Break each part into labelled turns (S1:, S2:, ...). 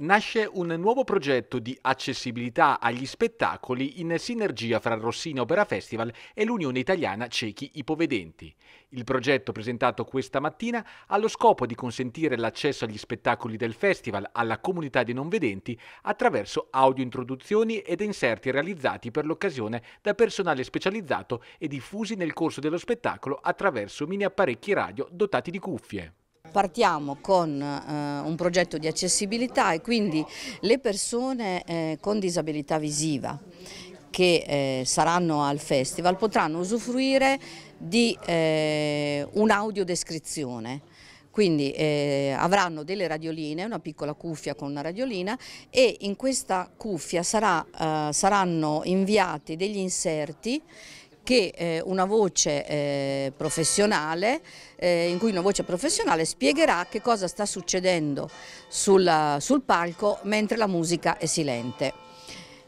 S1: nasce un nuovo progetto di accessibilità agli spettacoli in sinergia fra Rossini Opera Festival e l'Unione Italiana Ciechi Ipovedenti. Il progetto presentato questa mattina ha lo scopo di consentire l'accesso agli spettacoli del festival alla comunità dei non vedenti attraverso audiointroduzioni ed inserti realizzati per l'occasione da personale specializzato e diffusi nel corso dello spettacolo attraverso mini apparecchi radio dotati di cuffie.
S2: Partiamo con eh, un progetto di accessibilità e quindi le persone eh, con disabilità visiva che eh, saranno al festival potranno usufruire di eh, un'audiodescrizione quindi eh, avranno delle radioline, una piccola cuffia con una radiolina e in questa cuffia sarà, eh, saranno inviati degli inserti che eh, una voce eh, professionale eh, in cui una voce professionale spiegherà che cosa sta succedendo sul, sul palco mentre la musica è silente.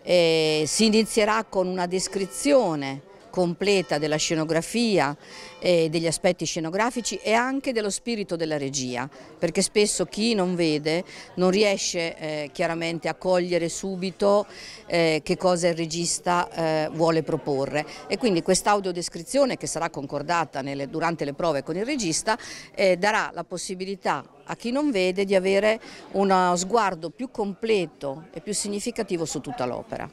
S2: E eh, si inizierà con una descrizione completa della scenografia, eh, degli aspetti scenografici e anche dello spirito della regia, perché spesso chi non vede non riesce eh, chiaramente a cogliere subito eh, che cosa il regista eh, vuole proporre e quindi quest'audiodescrizione che sarà concordata nelle, durante le prove con il regista eh, darà la possibilità a chi non vede di avere uno sguardo più completo e più significativo su tutta l'opera.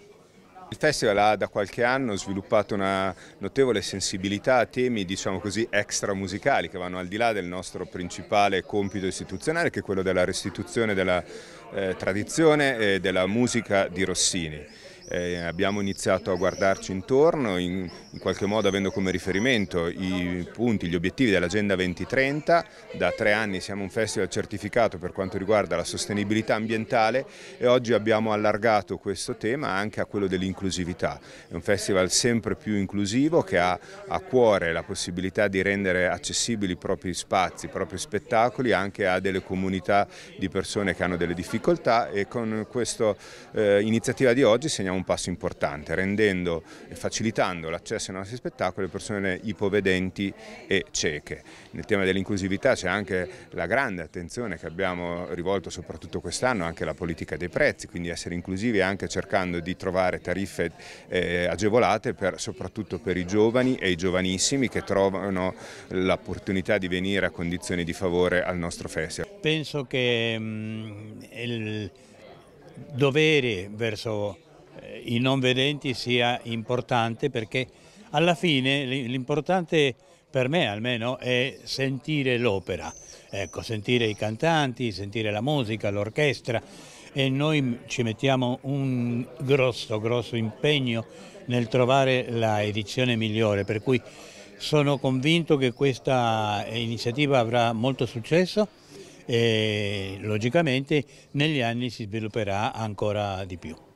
S3: Il festival ha da qualche anno sviluppato una notevole sensibilità a temi diciamo così extra musicali che vanno al di là del nostro principale compito istituzionale che è quello della restituzione della eh, tradizione e della musica di Rossini eh, abbiamo iniziato a guardarci intorno, in, in, qualche modo avendo come riferimento i punti, gli obiettivi dell'Agenda 2030. Da tre anni siamo un festival certificato per quanto riguarda la sostenibilità ambientale e oggi abbiamo allargato questo tema anche a quello dell'inclusività. È un festival sempre più inclusivo che ha a cuore la possibilità di rendere accessibili i propri spazi, i propri spettacoli anche a delle comunità di persone che hanno delle difficoltà e con questa eh, iniziativa di oggi segniamo un passo importante, rendendo e facilitando l'accesso ai nostri spettacoli a persone ipovedenti e cieche. Nel tema dell'inclusività c'è anche la grande attenzione che abbiamo rivolto soprattutto quest'anno anche alla politica dei prezzi, quindi essere inclusivi anche cercando di trovare tariffe eh, agevolate per, soprattutto per i giovani e i giovanissimi che trovano l'opportunità di venire a condizioni di favore al nostro festival.
S4: Penso che mh, mm, il dovere verso i non vedenti sia importante perché alla fine l'importante per me almeno è sentire l'opera, ecco, sentire i cantanti, sentire la musica, l'orchestra e noi ci mettiamo un grosso, grosso impegno nel trovare la edizione migliore, per cui sono convinto che questa iniziativa avrà molto successo e logicamente negli anni si svilupperà ancora di più.